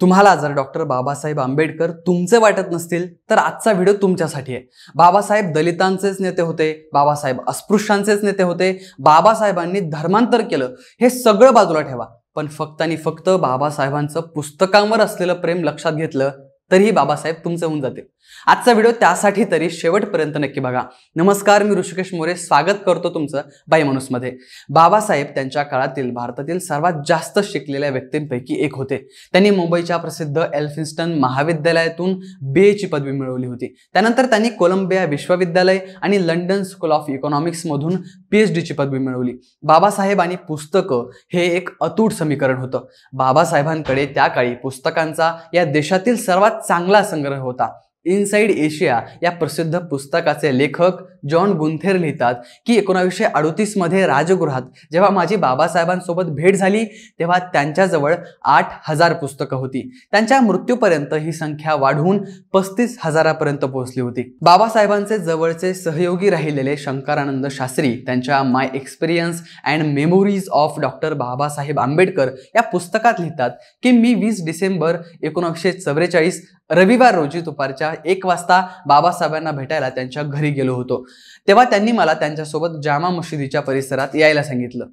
तुम्हाला जर डॉक्टर बाबासाहेब आंबेडकर तुमचे वाटत नसतील तर आजचा व्हिडिओ तुमच्यासाठी आहे बाबासाहेब दलितांचेच नेते होते बाबासाहेब अस्पृश्यांचेच नेते होते बाबासाहेबांनी धर्मांतर केलं हे सगळं बाजूला ठेवा पण फक्त आणि फक्त बाबासाहेबांचं पुस्तकांवर असलेलं प्रेम लक्षात घेतलं तरीही बाबासाहेब तुमचं होऊन जातील आजचा व्हिडिओ त्यासाठी तरी शेवटपर्यंत नक्की बघा नमस्कार मी ऋषिकेश मोरे स्वागत करतो तुमचं बाई मध्ये बाबासाहेब त्यांच्या काळातील भारतातील सर्वात जास्त शिकलेल्या व्यक्तींपैकी एक होते त्यांनी मुंबईच्या प्रसिद्ध एल्फिन्स्टन महाविद्यालयातून बी एची पदवी मिळवली होती त्यानंतर त्यांनी कोलंबिया विश्वविद्यालय आणि लंडन स्कूल ऑफ इकॉनॉमिक्समधून पीएच डीची पदवी मिळवली बाबासाहेब आणि पुस्तक हे एक अतूट समीकरण होतं बाबासाहेबांकडे त्या काळी पुस्तकांचा या देशातील सर्वात चांगला संग्रह होता इनसाइड एशिया या प्रसिद्ध पुस्तकाचे लेखक जॉन गुंथेर लिहितात की एकोणावीसशे अडोतीसमध्ये राजगृहात जेव्हा माझी बाबासाहेबांसोबत भेट झाली तेव्हा त्यांच्याजवळ आठ हजार पुस्तकं होती त्यांच्या मृत्यूपर्यंत ही संख्या वाढवून पस्तीस हजारापर्यंत पोहोचली होती बाबासाहेबांचे जवळचे सहयोगी राहिलेले शंकरानंद शास्त्री त्यांच्या my experience and memories of doctor Babasaheb Ambedkar या पुस्तकात लिहितात की मी वीस डिसेंबर एकोणावीसशे चव्वेचाळीस रविवार रोजी दुपारच्या एक वाजता बाबासाहेबांना भेटायला त्यांच्या घरी गेलो होतो तेव्हा त्यांनी मला त्यांच्यासोबत जामा मशिदीच्या परिसरात यायला सांगितलं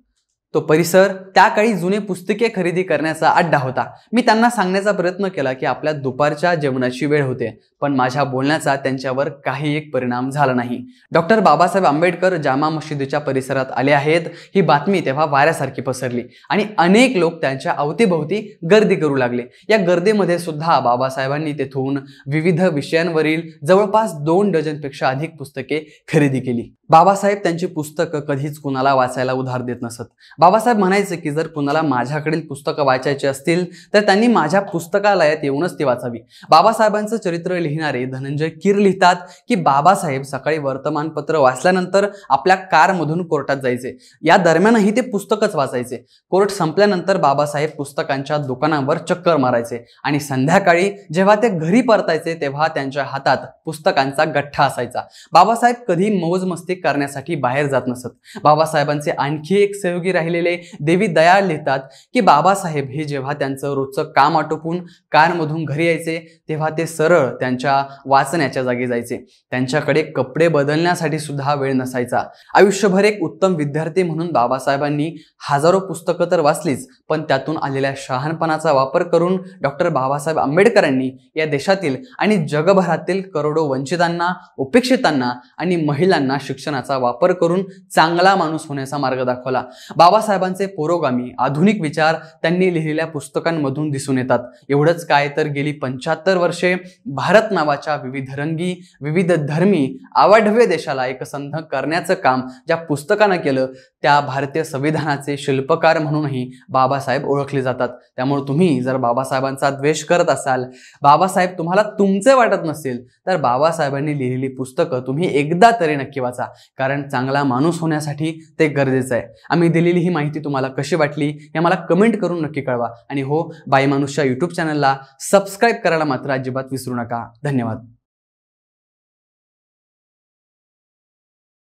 तो परिसर त्या काळी जुने पुस्तके खरेदी करण्याचा अड्डा होता मी त्यांना सांगण्याचा प्रयत्न केला की आपल्या दुपारच्या जेवणाची वेळ होते पण माझ्या बोलण्याचा त्यांच्यावर काही एक परिणाम झाला नाही डॉक्टर बाबासाहेब आंबेडकर जामा मशिदीच्या परिसरात आले आहेत ही बातमी तेव्हा वाऱ्यासारखी पसरली आणि अनेक लोक त्यांच्या अवतीभोवती गर्दी करू लागले या गर्दीमध्ये सुद्धा बाबासाहेबांनी तेथून विविध विषयांवरील जवळपास दोन डझनपेक्षा अधिक पुस्तके खरेदी केली बाबासाहेब त्यांची पुस्तकं कधीच कुणाला वाचायला उधार देत नसत बाबासाहेब म्हणायचे की जर कुणाला माझ्याकडील पुस्तकं वाचायची असतील तर त्यांनी माझ्या पुस्तकालयात येऊनच ती वाचावी बाबासाहेबांचं चरित्र लिहिणारे धनंजय कीर लिहितात की बाबासाहेब सकाळी वर्तमानपत्र वाचल्यानंतर आपल्या कारमधून कोर्टात जायचे या दरम्यानही ते पुस्तकच वाचायचे कोर्ट संपल्यानंतर बाबासाहेब पुस्तकांच्या दुकानावर चक्कर मारायचे आणि संध्याकाळी जेव्हा ते घरी परतायचे तेव्हा त्यांच्या हातात पुस्तकांचा गठ्ठा असायचा बाबासाहेब कधी मौज मस्ती करण्यासाठी बाहेर जात नसत बाबासाहेबांचे आणखी एक सहयोगी राहिलेले देवी दयाळ लिहितात की बाबासाहेब हे जेव्हा त्यांचं रोजचं काम आटोपून कारमधून घरी यायचे तेव्हा ते सरळ त्यांच्या वाचण्याच्या जागी जायचे त्यांच्याकडे कपडे बदलण्यासाठी सुद्धा वेळ नसायचा आयुष्यभर एक उत्तम विद्यार्थी म्हणून बाबासाहेबांनी हजारो पुस्तकं तर वाचलीच पण त्यातून आलेल्या शहाणपणाचा वापर करून डॉक्टर बाबासाहेब आंबेडकरांनी या देशातील आणि जगभरातील करोडो वंचितांना उपेक्षितांना आणि महिलांना शिक्षण शिक्षणाचा वापर करून चांगला माणूस होण्याचा मार्ग दाखवला बाबासाहेबांचे पुरोगामी आधुनिक विचार त्यांनी लिहिलेल्या पुस्तकांमधून दिसून येतात एवढंच काय तर गेली पंच्याहत्तर वर्षे भारत नावाच्या विविध रंगी विविध धर्मी आवाढव्य देशाला एकसंध करण्याचं काम ज्या पुस्तकानं केलं त्या भारतीय संविधानाचे शिल्पकार म्हणूनही बाबासाहेब ओळखले जातात त्यामुळे तुम्ही जर बाबासाहेबांचा द्वेष करत असाल बाबासाहेब तुम्हाला तुमचे वाटत नसेल तर बाबासाहेबांनी लिहिलेली पुस्तकं तुम्ही एकदा तरी नक्की वाचा कारण चांगला माणूस होण्यासाठी ते गरजेचं आहे आम्ही दिलेली ही माहिती तुम्हाला कशी वाटली हे मला कमेंट करून नक्की कळवा आणि हो बाई माणूसच्या यूट्यूब चॅनलला सबस्क्राईब करायला मात्र अजिबात विसरू नका धन्यवाद